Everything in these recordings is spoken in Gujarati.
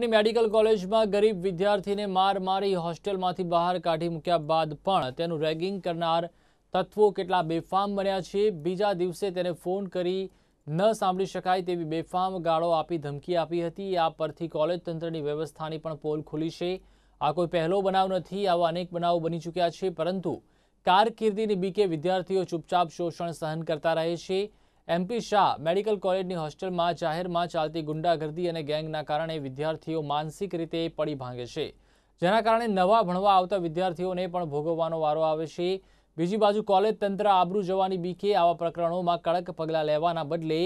મેડિકલ કોલેજમાં ગરીબ વિદ્યાર્થીને માર મારી હોસ્ટેલમાંથી બહાર કાઢી મૂક્યા બાદ પણ તેનું રેગિંગ કરનાર તત્વો કેટલા બેફામ બન્યા છે બીજા દિવસે તેને ફોન કરી ન સાંભળી શકાય તેવી બેફામ ગાળો આપી ધમકી આપી હતી આ પરથી કોલેજ તંત્રની વ્યવસ્થાની પણ પોલ ખુલી છે આ કોઈ પહેલો બનાવ નથી આવા અનેક બનાવો બની ચૂક્યા છે પરંતુ કારકિર્દીની બીકે વિદ્યાર્થીઓ ચૂપચાપ શોષણ સહન કરતા રહે છે એમપી શાહ મેડિકલ કોલેજની હોસ્ટેલમાં જાહેરમાં ચાલતી ગુંડાગર્દી અને ગેંગના કારણે વિદ્યાર્થીઓ માનસિક રીતે પડી ભાંગે છે જેના કારણે નવા ભણવા આવતા વિદ્યાર્થીઓને પણ ભોગવવાનો વારો આવે છે બીજી બાજુ કોલેજ તંત્ર આબરૂ જવાની બીકે આવા પ્રકરણોમાં કડક પગલાં લેવાના બદલે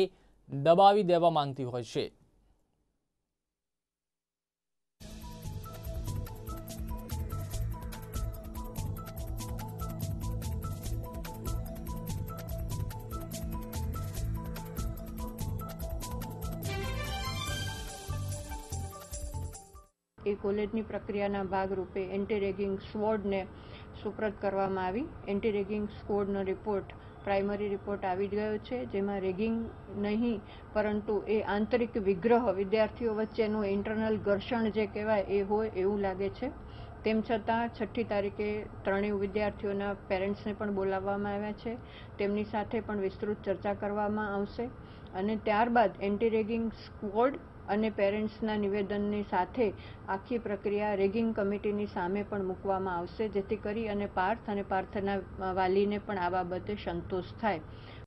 દબાવી દેવા માંગતી હોય છે એ કોલેજની પ્રક્રિયાના ભાગરૂપે એન્ટી રેગિંગ સ્વોર્ડને સુપ્રત કરવામાં આવી એન્ટી રેગિંગ સ્કોડનો રિપોર્ટ પ્રાઇમરી રિપોર્ટ આવી ગયો છે જેમાં રેગિંગ નહીં પરંતુ એ આંતરિક વિગ્રહ વિદ્યાર્થીઓ વચ્ચેનું ઇન્ટરનલ ઘર્ષણ જે કહેવાય એ હોય એવું લાગે છે તેમ છતાં છઠ્ઠી તારીખે ત્રણેય વિદ્યાર્થીઓના પેરેન્ટ્સને પણ બોલાવવામાં આવ્યા છે તેમની સાથે પણ વિસ્તૃત ચર્ચા કરવામાં આવશે અને ત્યારબાદ એન્ટી રેગિંગ સ્કવોડ અને પેરેન્ટ્સના નિવેદનની સાથે આખી પ્રક્રિયા રેગિંગ કમિટીની સામે પણ મૂકવામાં આવશે જેથી કરી અને પાર્થ અને પાર્થના વાલીને પણ આ બાબતે સંતોષ થાય